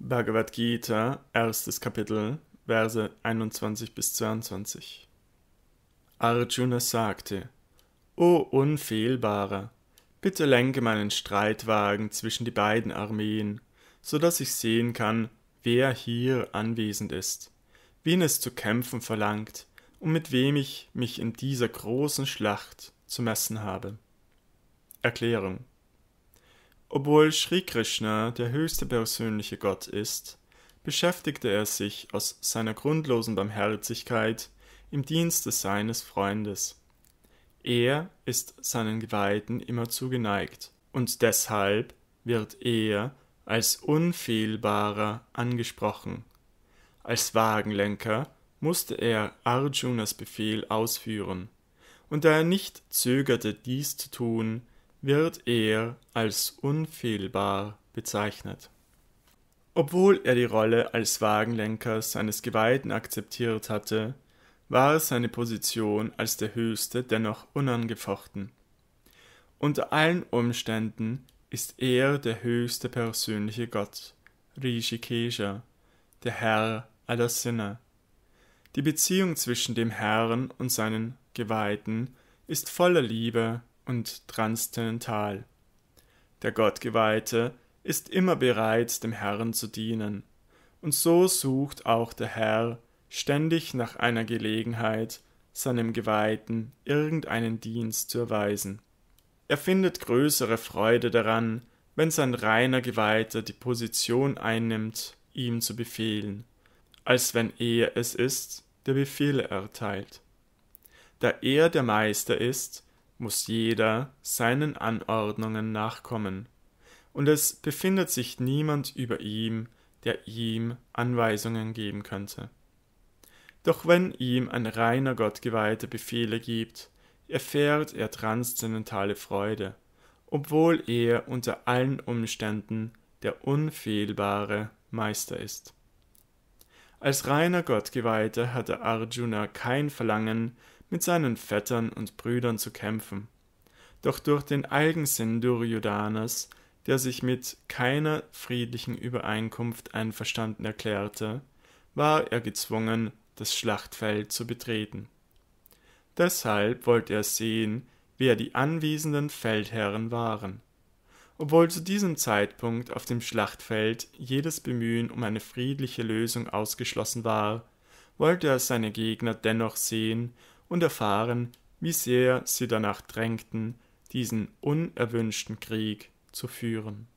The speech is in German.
Bhagavad Gita, erstes Kapitel, Verse 21 bis 22. Arjuna sagte: O Unfehlbarer, bitte lenke meinen Streitwagen zwischen die beiden Armeen, so dass ich sehen kann, wer hier anwesend ist, wen es zu kämpfen verlangt und mit wem ich mich in dieser großen Schlacht zu messen habe. Erklärung obwohl Sri Krishna der höchste persönliche Gott ist, beschäftigte er sich aus seiner grundlosen Barmherzigkeit im Dienste seines Freundes. Er ist seinen Geweihten immer zugeneigt, und deshalb wird er als Unfehlbarer angesprochen. Als Wagenlenker musste er Arjunas Befehl ausführen, und da er nicht zögerte, dies zu tun, wird er als unfehlbar bezeichnet. Obwohl er die Rolle als Wagenlenker seines Geweihten akzeptiert hatte, war seine Position als der Höchste dennoch unangefochten. Unter allen Umständen ist er der höchste persönliche Gott, Rishikesha, der Herr aller Sinne. Die Beziehung zwischen dem Herrn und seinen Geweihten ist voller Liebe, und transzendental. Der Gottgeweihte ist immer bereit, dem Herrn zu dienen, und so sucht auch der Herr ständig nach einer Gelegenheit, seinem Geweihten irgendeinen Dienst zu erweisen. Er findet größere Freude daran, wenn sein reiner Geweihter die Position einnimmt, ihm zu befehlen, als wenn er es ist, der Befehle erteilt. Da er der Meister ist, muss jeder seinen Anordnungen nachkommen, und es befindet sich niemand über ihm, der ihm Anweisungen geben könnte. Doch wenn ihm ein reiner Gottgeweihter Befehle gibt, erfährt er transzendentale Freude, obwohl er unter allen Umständen der unfehlbare Meister ist. Als reiner Gottgeweihter hatte Arjuna kein Verlangen mit seinen Vettern und Brüdern zu kämpfen. Doch durch den Eigensinn Duryodhanas, der sich mit keiner friedlichen Übereinkunft einverstanden erklärte, war er gezwungen, das Schlachtfeld zu betreten. Deshalb wollte er sehen, wer die anwesenden Feldherren waren. Obwohl zu diesem Zeitpunkt auf dem Schlachtfeld jedes Bemühen um eine friedliche Lösung ausgeschlossen war, wollte er seine Gegner dennoch sehen und erfahren, wie sehr sie danach drängten, diesen unerwünschten Krieg zu führen